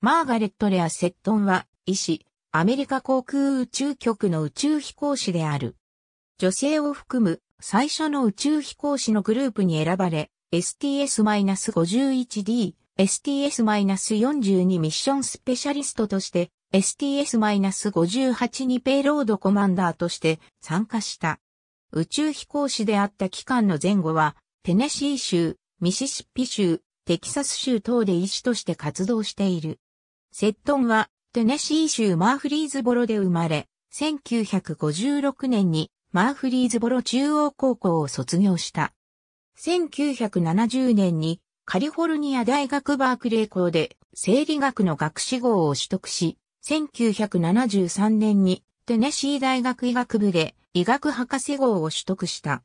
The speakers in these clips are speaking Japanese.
マーガレット・レア・セットンは、医師、アメリカ航空宇宙局の宇宙飛行士である。女性を含む最初の宇宙飛行士のグループに選ばれ、STS-51D、STS-42 ミッションスペシャリストとして、STS-58 にペイロードコマンダーとして参加した。宇宙飛行士であった期間の前後は、テネシー州、ミシシッピ州、テキサス州等で医師として活動している。セットンは、テネシー州マーフリーズボロで生まれ、1956年にマーフリーズボロ中央高校を卒業した。1970年にカリフォルニア大学バークレー校で生理学の学士号を取得し、1973年にテネシー大学医学部で医学博士号を取得した。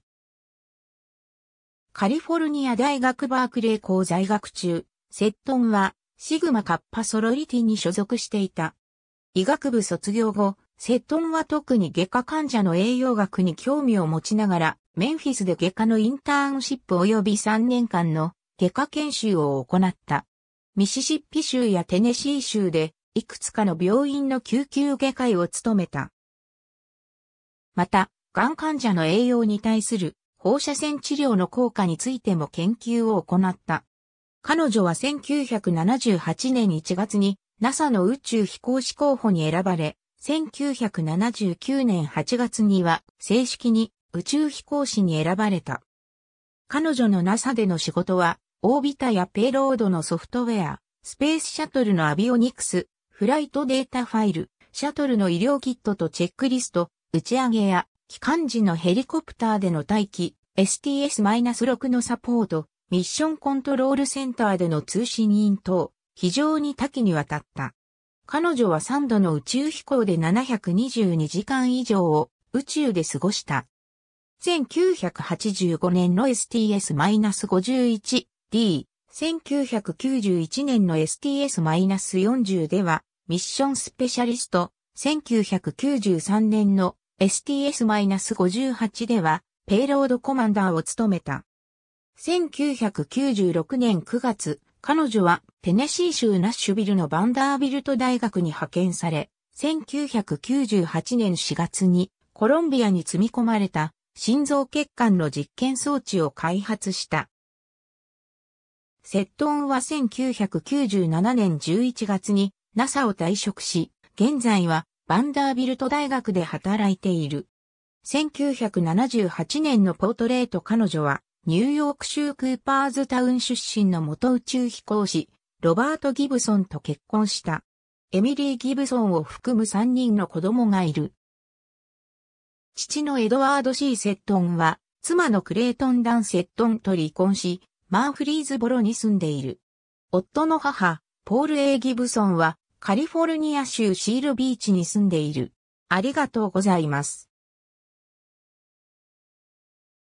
カリフォルニア大学バークレー校在学中、セットンはシグマカッパソロリティに所属していた。医学部卒業後、セットンは特に外科患者の栄養学に興味を持ちながら、メンフィスで外科のインターンシップ及び3年間の外科研修を行った。ミシシッピ州やテネシー州で、いくつかの病院の救急外科医を務めた。また、がん患者の栄養に対する放射線治療の効果についても研究を行った。彼女は1978年1月に NASA の宇宙飛行士候補に選ばれ、1979年8月には正式に宇宙飛行士に選ばれた。彼女の NASA での仕事は、オービタやペイロードのソフトウェア、スペースシャトルのアビオニクス、フライトデータファイル、シャトルの医療キットとチェックリスト、打ち上げや、機関時のヘリコプターでの待機、STS-6 のサポート、ミッションコントロールセンターでの通信員等、非常に多岐にわたった。彼女は3度の宇宙飛行で722時間以上を宇宙で過ごした。1985年の STS-51D、1991年の STS-40 ではミッションスペシャリスト、1993年の STS-58 ではペイロードコマンダーを務めた。1996年9月、彼女はテネシー州ナッシュビルのバンダービルト大学に派遣され、1998年4月にコロンビアに積み込まれた心臓血管の実験装置を開発した。セットンは1997年11月に NASA を退職し、現在はバンダービルト大学で働いている。1978年のポートレート彼女はニューヨーク州クーパーズタウン出身の元宇宙飛行士、ロバート・ギブソンと結婚した。エミリー・ギブソンを含む3人の子供がいる。父のエドワード・シー・セットンは、妻のクレイトン・ダン・セットンと離婚し、マンフリーズボロに住んでいる。夫の母、ポール・エイギブソンは、カリフォルニア州シールビーチに住んでいる。ありがとうございます。